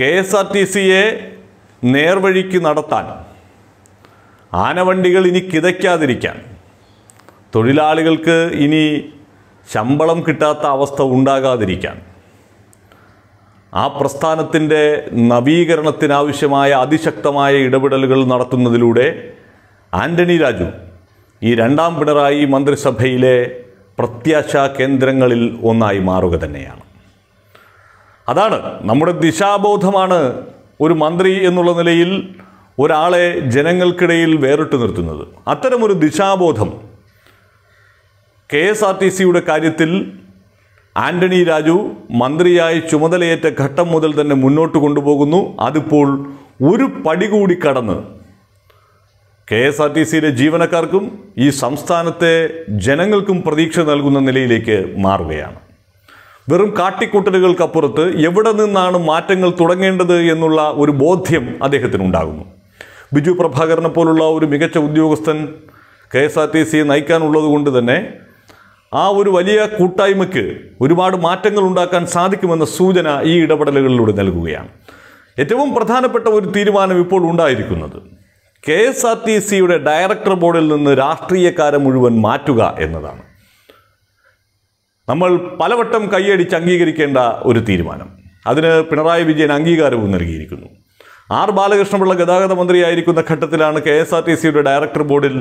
K S R T സിയെ നേർവഴിക്ക് നടത്താൻ ആനവണ്ടികൾ ഇനി കിതയ്ക്കാതിരിക്കാൻ തൊഴിലാളികൾക്ക് ഇനി ശമ്പളം കിട്ടാത്ത അവസ്ഥ ഉണ്ടാകാതിരിക്കാൻ ആ പ്രസ്ഥാനത്തിൻ്റെ നവീകരണത്തിനാവശ്യമായ അതിശക്തമായ ഇടപെടലുകൾ നടത്തുന്നതിലൂടെ ആന്റണി രാജു ഈ രണ്ടാം പിണറായി മന്ത്രിസഭയിലെ പ്രത്യാശാ കേന്ദ്രങ്ങളിൽ ഒന്നായി മാറുക തന്നെയാണ് അതാണ് നമ്മുടെ ദിശാബോധമാണ് ഒരു മന്ത്രി എന്നുള്ള നിലയിൽ ഒരാളെ ജനങ്ങൾക്കിടയിൽ വേറിട്ട് നിർത്തുന്നത് അത്തരമൊരു ദിശാബോധം കെ എസ് ആർ ടി സിയുടെ കാര്യത്തിൽ ആന്റണി രാജു മന്ത്രിയായി ചുമതലയേറ്റ ഘട്ടം മുതൽ തന്നെ മുന്നോട്ട് കൊണ്ടുപോകുന്നു അതിപ്പോൾ ഒരു പടി കൂടി കടന്ന് കെ എസ് ആർ ടി സിയിലെ ജീവനക്കാർക്കും ഈ സംസ്ഥാനത്തെ ജനങ്ങൾക്കും പ്രതീക്ഷ നൽകുന്ന നിലയിലേക്ക് മാറുകയാണ് വെറും കാട്ടിക്കൂട്ടലുകൾക്കപ്പുറത്ത് എവിടെ നിന്നാണ് മാറ്റങ്ങൾ തുടങ്ങേണ്ടത് എന്നുള്ള ഒരു ബോധ്യം അദ്ദേഹത്തിനുണ്ടാകുന്നു ബിജു പ്രഭാകരനെ പോലുള്ള ഒരു മികച്ച ഉദ്യോഗസ്ഥൻ കെ എസ് ആർ ടി സിയെ നയിക്കാനുള്ളത് കൊണ്ട് തന്നെ ആ ഒരു വലിയ കൂട്ടായ്മയ്ക്ക് ഒരുപാട് മാറ്റങ്ങൾ ഉണ്ടാക്കാൻ സാധിക്കുമെന്ന സൂചന ഈ ഇടപെടലുകളിലൂടെ നൽകുകയാണ് ഏറ്റവും പ്രധാനപ്പെട്ട ഒരു തീരുമാനം ഇപ്പോൾ ഉണ്ടായിരിക്കുന്നത് കെ എസ് ആർ ടി സിയുടെ ഡയറക്ടർ ബോർഡിൽ നിന്ന് രാഷ്ട്രീയക്കാരെ മുഴുവൻ മാറ്റുക എന്നതാണ് നമ്മൾ പലവട്ടം കൈയടിച്ച് അംഗീകരിക്കേണ്ട ഒരു തീരുമാനം അതിന് പിണറായി വിജയൻ അംഗീകാരവും നൽകിയിരിക്കുന്നു ആർ ബാലകൃഷ്ണപിള്ള ഗതാഗത മന്ത്രിയായിരിക്കുന്ന ഘട്ടത്തിലാണ് കെ എസ് ആർ ടി സിയുടെ ഡയറക്ടർ ബോർഡിൽ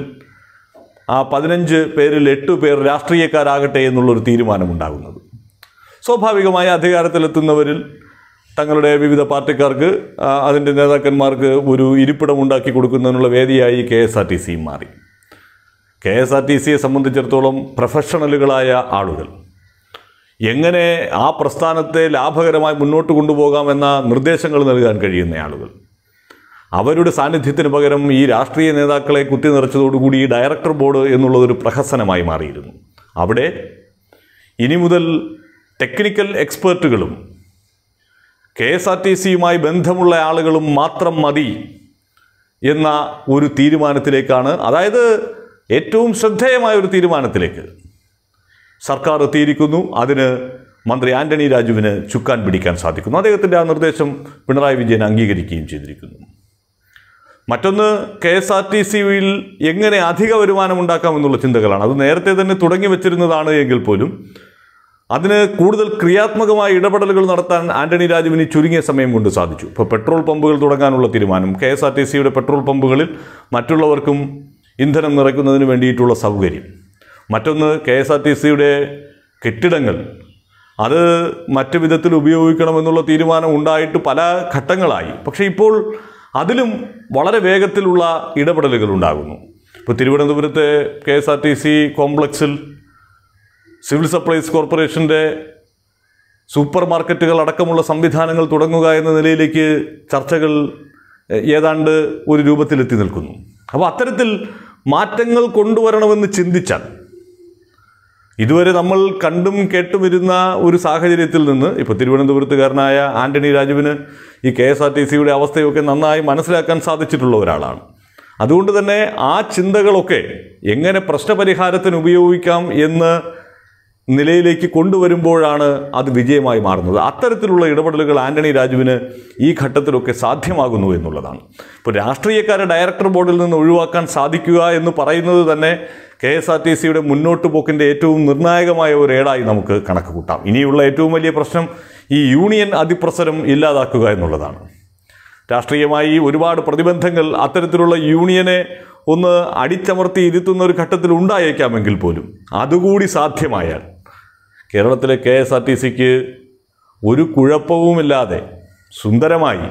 ആ പതിനഞ്ച് പേരിൽ എട്ട് പേർ രാഷ്ട്രീയക്കാരാകട്ടെ എന്നുള്ളൊരു തീരുമാനമുണ്ടാകുന്നത് സ്വാഭാവികമായി അധികാരത്തിലെത്തുന്നവരിൽ തങ്ങളുടെ വിവിധ പാർട്ടിക്കാർക്ക് അതിൻ്റെ നേതാക്കന്മാർക്ക് ഒരു ഇരിപ്പിടം ഉണ്ടാക്കി കൊടുക്കുന്നതിനുള്ള വേദിയായി കെ എസ് ആർ ടി സിയും മാറി കെ എസ് ആർ ടി സിയെ സംബന്ധിച്ചിടത്തോളം പ്രൊഫഷണലുകളായ ആളുകൾ എങ്ങനെ ആ പ്രസ്ഥാനത്തെ ലാഭകരമായി മുന്നോട്ട് കൊണ്ടുപോകാമെന്ന നിർദ്ദേശങ്ങൾ നൽകാൻ കഴിയുന്ന ആളുകൾ അവരുടെ സാന്നിധ്യത്തിന് പകരം ഈ രാഷ്ട്രീയ നേതാക്കളെ കുത്തി നിറച്ചതോടുകൂടി ഈ ഡയറക്ടർ ബോർഡ് എന്നുള്ളതൊരു പ്രഹസനമായി മാറിയിരുന്നു അവിടെ ഇനി മുതൽ ടെക്നിക്കൽ എക്സ്പേർട്ടുകളും കെ എസ് ആർ ടി സിയുമായി ബന്ധമുള്ള ആളുകളും മാത്രം മതി എന്ന ഒരു തീരുമാനത്തിലേക്കാണ് അതായത് ഏറ്റവും ശ്രദ്ധേയമായ ഒരു തീരുമാനത്തിലേക്ക് സർക്കാർ എത്തിയിരിക്കുന്നു അതിന് മന്ത്രി ആന്റണി രാജുവിന് ചുക്കാൻ പിടിക്കാൻ സാധിക്കുന്നു അദ്ദേഹത്തിൻ്റെ ആ നിർദ്ദേശം പിണറായി വിജയൻ അംഗീകരിക്കുകയും ചെയ്തിരിക്കുന്നു മറ്റൊന്ന് കെ എസ് ആർ ടി സിയിൽ എങ്ങനെ അധിക വരുമാനം ഉണ്ടാക്കാമെന്നുള്ള ചിന്തകളാണ് അത് നേരത്തെ തന്നെ തുടങ്ങി വെച്ചിരുന്നതാണ് എങ്കിൽ പോലും അതിന് കൂടുതൽ ക്രിയാത്മകമായ ഇടപെടലുകൾ നടത്താൻ ആന്റണി രാജുവിന് ചുരുങ്ങിയ സമയം കൊണ്ട് സാധിച്ചു ഇപ്പോൾ പെട്രോൾ പമ്പുകൾ തുടങ്ങാനുള്ള തീരുമാനം കെ എസ് ആർ ടി സിയുടെ പെട്രോൾ പമ്പുകളിൽ മറ്റുള്ളവർക്കും ഇന്ധനം നിറയ്ക്കുന്നതിന് വേണ്ടിയിട്ടുള്ള സൗകര്യം മറ്റൊന്ന് കെ എസ് ആർ ടി സിയുടെ കെട്ടിടങ്ങൾ അത് മറ്റു വിധത്തിൽ ഉപയോഗിക്കണമെന്നുള്ള തീരുമാനം ഉണ്ടായിട്ട് പല ഘട്ടങ്ങളായി പക്ഷേ ഇപ്പോൾ അതിലും വളരെ വേഗത്തിലുള്ള ഇടപെടലുകൾ ഉണ്ടാകുന്നു ഇപ്പോൾ തിരുവനന്തപുരത്തെ K S R T C കോംപ്ലക്സിൽ സിവിൽ സപ്ലൈസ് കോർപ്പറേഷൻ്റെ സൂപ്പർ മാർക്കറ്റുകൾ അടക്കമുള്ള സംവിധാനങ്ങൾ തുടങ്ങുക എന്ന നിലയിലേക്ക് ചർച്ചകൾ ഏതാണ്ട് ഒരു രൂപത്തിലെത്തി നിൽക്കുന്നു അപ്പോൾ അത്തരത്തിൽ മാറ്റങ്ങൾ കൊണ്ടുവരണമെന്ന് ചിന്തിച്ചാൽ ഇതുവരെ നമ്മൾ കണ്ടും കേട്ടും ഇരുന്ന ഒരു സാഹചര്യത്തിൽ നിന്ന് ഇപ്പോൾ തിരുവനന്തപുരത്തുകാരനായ ആന്റണി രാജുവിന് ഈ കെ എസ് ആർ ടി സിയുടെ അവസ്ഥയൊക്കെ നന്നായി മനസ്സിലാക്കാൻ സാധിച്ചിട്ടുള്ള ഒരാളാണ് അതുകൊണ്ട് തന്നെ ആ ചിന്തകളൊക്കെ എങ്ങനെ പ്രശ്നപരിഹാരത്തിന് ഉപയോഗിക്കാം എന്ന് നിലയിലേക്ക് കൊണ്ടുവരുമ്പോഴാണ് അത് വിജയമായി മാറുന്നത് അത്തരത്തിലുള്ള ഇടപെടലുകൾ ആന്റണി രാജുവിന് ഈ ഘട്ടത്തിലൊക്കെ സാധ്യമാകുന്നു എന്നുള്ളതാണ് ഇപ്പോൾ രാഷ്ട്രീയക്കാരെ ഡയറക്ടർ ബോർഡിൽ നിന്ന് ഒഴിവാക്കാൻ സാധിക്കുക എന്ന് പറയുന്നത് തന്നെ കെ എസ് ആർ ടി സിയുടെ മുന്നോട്ട് പോക്കിൻ്റെ ഏറ്റവും നിർണായകമായ ഒരു ഏടായി നമുക്ക് കണക്ക് കൂട്ടാം ഇനിയുള്ള ഏറ്റവും വലിയ പ്രശ്നം ഈ യൂണിയൻ അതിപ്രസരം ഇല്ലാതാക്കുക എന്നുള്ളതാണ് രാഷ്ട്രീയമായി ഒരുപാട് പ്രതിബന്ധങ്ങൾ അത്തരത്തിലുള്ള യൂണിയനെ ഒന്ന് അടിച്ചമർത്തി ഇരുത്തുന്ന ഒരു ഘട്ടത്തിൽ ഉണ്ടായേക്കാമെങ്കിൽ പോലും അതുകൂടി സാധ്യമായാൽ കേരളത്തിലെ കെ എസ് ആർ ടി സിക്ക് ഒരു കുഴപ്പവുമില്ലാതെ സുന്ദരമായി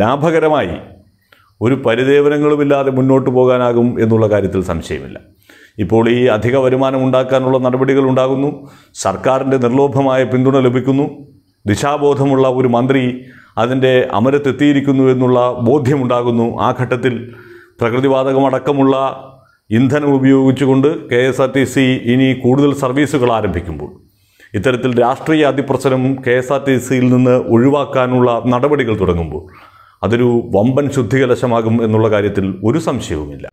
ലാഭകരമായി ഒരു പരിദേവനങ്ങളുമില്ലാതെ മുന്നോട്ട് പോകാനാകും എന്നുള്ള കാര്യത്തിൽ സംശയമില്ല ഇപ്പോൾ ഈ അധിക വരുമാനം ഉണ്ടാക്കാനുള്ള നടപടികൾ ഉണ്ടാകുന്നു സർക്കാരിൻ്റെ നിർലോഭമായ പിന്തുണ ലഭിക്കുന്നു ദിശാബോധമുള്ള ഒരു മന്ത്രി അതിൻ്റെ അമരത്തെത്തിയിരിക്കുന്നു എന്നുള്ള ബോധ്യമുണ്ടാകുന്നു ആ ഘട്ടത്തിൽ പ്രകൃതിവാതകമടക്കമുള്ള ഇന്ധനം ഉപയോഗിച്ചുകൊണ്ട് K S R T C ഇനി കൂടുതൽ സർവീസുകൾ ആരംഭിക്കുമ്പോൾ ഇത്തരത്തിൽ രാഷ്ട്രീയ അതിപ്രസരം കെ എസ് ആർ ടി സിയിൽ നിന്ന് ഒഴിവാക്കാനുള്ള നടപടികൾ തുടങ്ങുമ്പോൾ അതൊരു വമ്പൻ ശുദ്ധികലശമാകും എന്നുള്ള കാര്യത്തിൽ ഒരു സംശയവുമില്ല